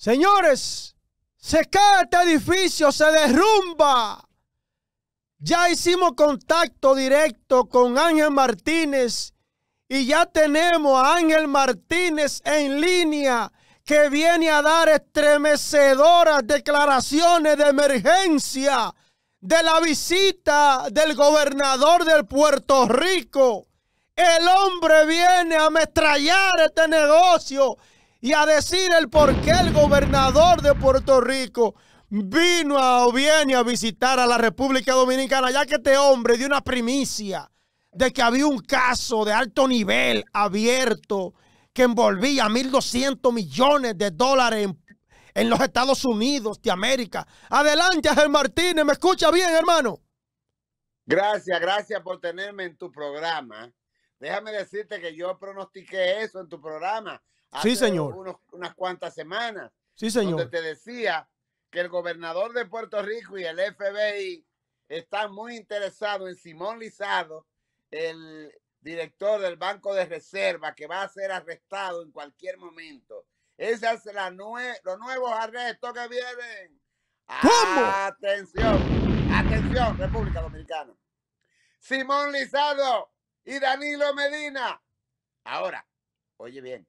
Señores, se cae este edificio, se derrumba. Ya hicimos contacto directo con Ángel Martínez y ya tenemos a Ángel Martínez en línea que viene a dar estremecedoras declaraciones de emergencia de la visita del gobernador del Puerto Rico. El hombre viene a ametrallar este negocio y a decir el por qué el gobernador de Puerto Rico vino o viene a visitar a la República Dominicana, ya que este hombre dio una primicia de que había un caso de alto nivel abierto que envolvía 1.200 millones de dólares en, en, los Estados Unidos de América. Adelante, Ángel Martínez, ¿me escucha bien, hermano? Gracias, gracias por tenerme en tu programa. Déjame decirte que yo pronostiqué eso en tu programa sí, señor. unas cuantas semanas. Sí, señor. Donde te decía que el gobernador de Puerto Rico y el FBI están muy interesados en Simón Lizado, el director del Banco de Reserva, que va a ser arrestado en cualquier momento. Esos son los nuevos arrestos que vienen. Atención, atención, República Dominicana. Simón Lizado y Danilo Medina. Ahora, oye bien,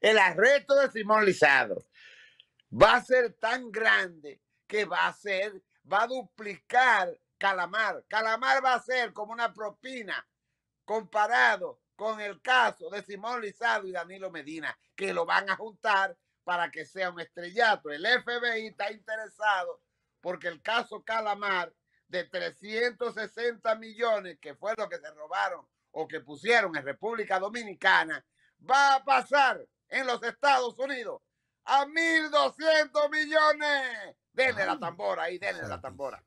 el arresto de Simón Lizardo va a ser tan grande que va a ser, va a duplicar Calamar. Calamar va a ser como una propina comparado con el caso de Simón Lizado y Danilo Medina, que lo van a juntar para que sea un estrellato. El FBI está interesado porque el caso Calamar de 360 millones, que fue lo que se robaron o que pusieron en República Dominicana, va a pasar en los Estados Unidos a 1.200 millones. Denle la tambora ahí, denle la tambora.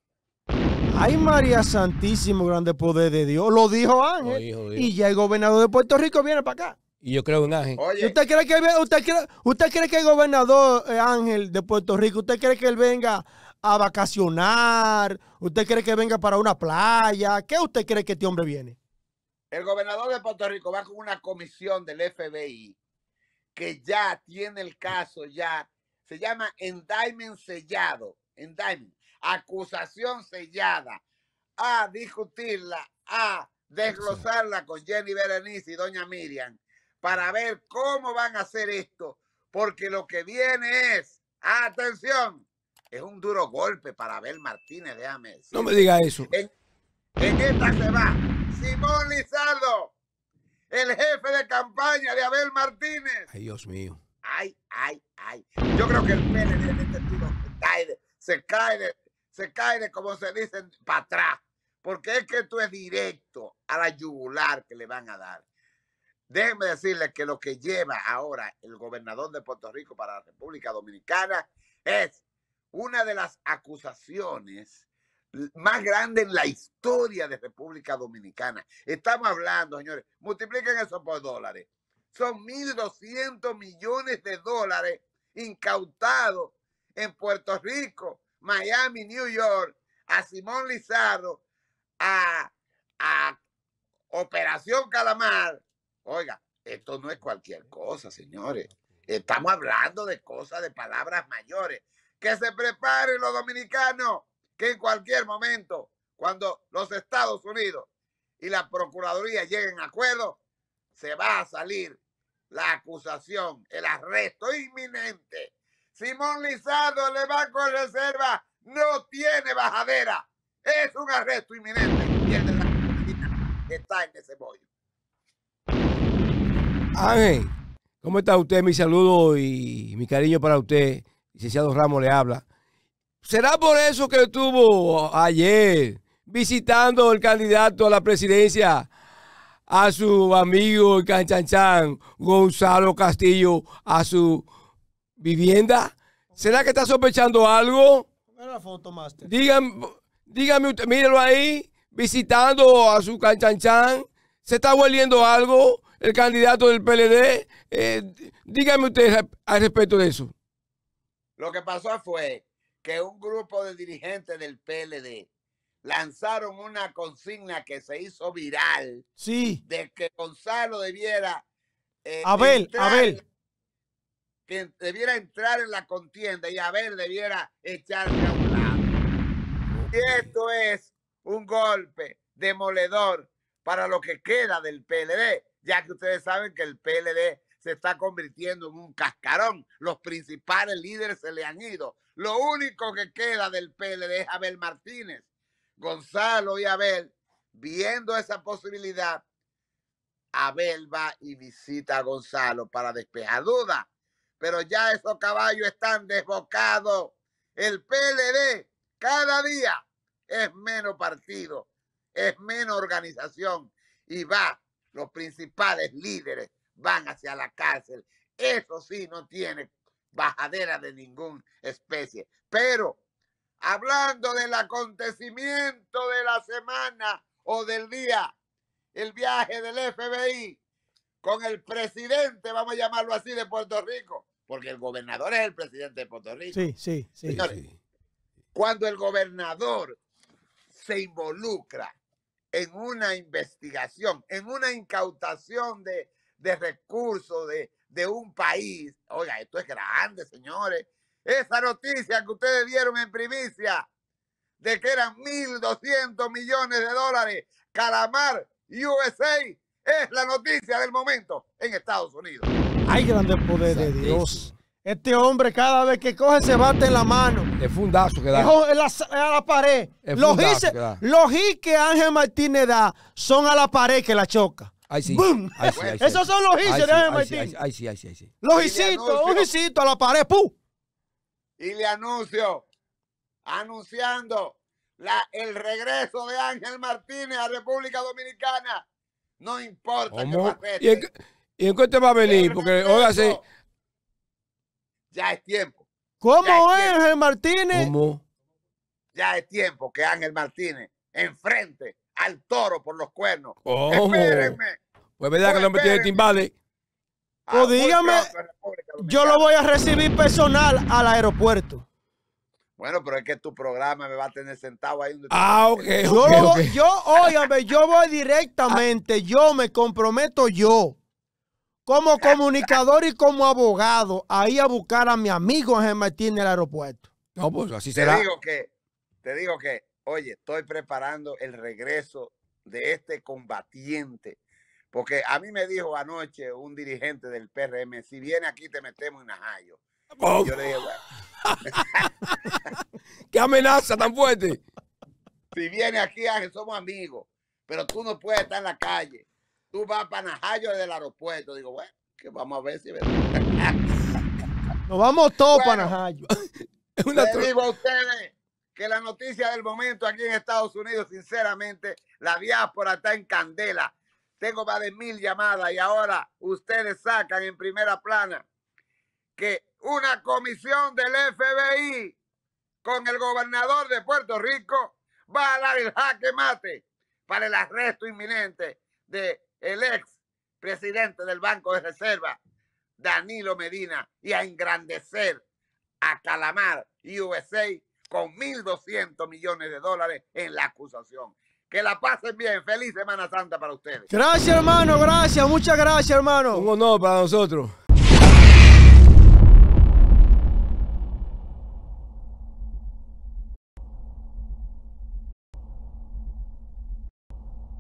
Ay, María Santísimo, grande poder de Dios. Lo dijo Ángel. Y ya el gobernador de Puerto Rico viene para acá. Y yo creo en Ángel. ¿Usted cree que usted usted cree que el gobernador eh, Ángel de Puerto Rico, usted cree que él venga a vacacionar? ¿Usted cree que venga para una playa? ¿Qué usted cree que este hombre viene? El gobernador de Puerto Rico va con una comisión del FBI que ya tiene el caso, ya se llama Endaimen sellado, indictment, acusación sellada, a ah, discutirla, a ah, desglosarla con Jenny Berenice y doña Miriam para ver cómo van a hacer esto, porque lo que viene es, atención, es un duro golpe para Abel Martínez, de Ames No me diga eso. En, en esta se va Simón Lizardo el jefe de campaña de Abel Martínez. Ay, Dios mío. Ay, ay, ay. Yo creo que el PLD en este tiro se cae, de, se cae, como se dice, para atrás. Porque es que esto es directo a la yugular que le van a dar. Déjenme decirles que lo que lleva ahora el gobernador de Puerto Rico para la República Dominicana es una de las acusaciones más grande en la historia de República Dominicana. Estamos hablando, señores, multipliquen eso por dólares. Son 1.200 millones de dólares incautados en Puerto Rico, Miami, New York, a Simón Lizardo, a, a Operación Calamar. Oiga, esto no es cualquier cosa, señores. Estamos hablando de cosas, de palabras mayores. Que se preparen los dominicanos que en cualquier momento, cuando los Estados Unidos y la Procuraduría lleguen a acuerdo, se va a salir la acusación, el arresto inminente. Simón Lizardo, el Banco de Reserva, no tiene bajadera. Es un arresto inminente. Tiene la que está en ese bollo. Ángel, ¿cómo está usted? Mi saludo y mi cariño para usted. Licenciado Ramos le habla. ¿Será por eso que estuvo ayer visitando el candidato a la presidencia a su amigo el canchanchan Gonzalo Castillo a su vivienda? ¿Será que está sospechando algo? La foto, Dígame, usted, ahí, visitando a su canchanchan. ¿Se está volviendo algo el candidato del PLD? Eh, dígame usted al respecto de eso. Lo que pasó fue que un grupo de dirigentes del PLD lanzaron una consigna que se hizo viral. Sí. De que Gonzalo debiera. Eh, entrar, Que debiera entrar en la contienda y Abel debiera echarse a un lado. Y esto es un golpe demoledor para lo que queda del PLD, ya que ustedes saben que el PLD se está convirtiendo en un cascarón. Los principales líderes se le han ido. Lo único que queda del PLD es Abel Martínez. Gonzalo y Abel, viendo esa posibilidad, Abel va y visita a Gonzalo para despejar dudas. Pero ya esos caballos están desbocados. El PLD cada día es menos partido, es menos organización y va los principales líderes van hacia la cárcel. Eso sí no tiene bajadera de ninguna especie. Pero hablando del acontecimiento de la semana o del día, el viaje del FBI con el presidente, vamos a llamarlo así, de Puerto Rico, porque el gobernador es el presidente de Puerto Rico. Sí, sí, sí. sí. cuando el gobernador se involucra en una investigación, en una incautación de de recursos de, un país. Oiga, esto es grande, señores. Esa noticia que ustedes vieron en primicia de que eran 1.200 millones de dólares, Calamar USA, es la noticia del momento en Estados Unidos. Hay grande poder de Dios. Este hombre cada vez que coge se bate en la mano. Es fundazo que da. Es a la pared. los hits que Ángel Martínez da son a la pared que la choca sí. ¡Bum! Esos son los hicitos de Ángel Ay, sí, ay, sí, ay, sí. Los hicitos, un a la pared, ¡pum! Y le anuncio, anunciando la, el regreso de Ángel Martínez a República Dominicana. No importa que va a en, ¿Y en qué te va a venir? Porque, sí. Ya es tiempo. ¿Cómo es Ángel Martínez? ¿Cómo? Ya es tiempo que Ángel Martínez enfrente al toro por los cuernos. Oh. Pues verdad que no me tiene timbales. Ah, pues o dígame, yo lo voy a recibir personal al aeropuerto. Bueno, pero es que tu programa me va a tener sentado ahí. ah, ok. Yo, yo, yo voy directamente, yo me comprometo yo, como comunicador y como abogado, Ahí a buscar a mi amigo Ángel Martín en el aeropuerto. No, pues así será. Te digo que, te digo que Oye, estoy preparando el regreso de este combatiente. Porque a mí me dijo anoche un dirigente del PRM, si viene aquí te metemos en Najayo. Oh. Yo le dije, bueno. ¡Qué amenaza tan fuerte! Si viene aquí, somos amigos, pero tú no puedes estar en la calle. Tú vas para Najayo del aeropuerto. Digo, bueno, que vamos a ver si... Nos vamos todos para Najayo. una digo a ustedes que la noticia del momento aquí en Estados Unidos, sinceramente, la diáspora está en candela. Tengo más de mil llamadas y ahora ustedes sacan en primera plana que una comisión del FBI con el gobernador de Puerto Rico va a dar el jaque mate para el arresto inminente del el ex presidente del Banco de Reserva, Danilo Medina, y a engrandecer a Calamar y USA con 1.200 millones de dólares en la acusación. Que la pasen bien. Feliz Semana Santa para ustedes. Gracias, hermano. Gracias. Muchas gracias, hermano. Un honor para nosotros.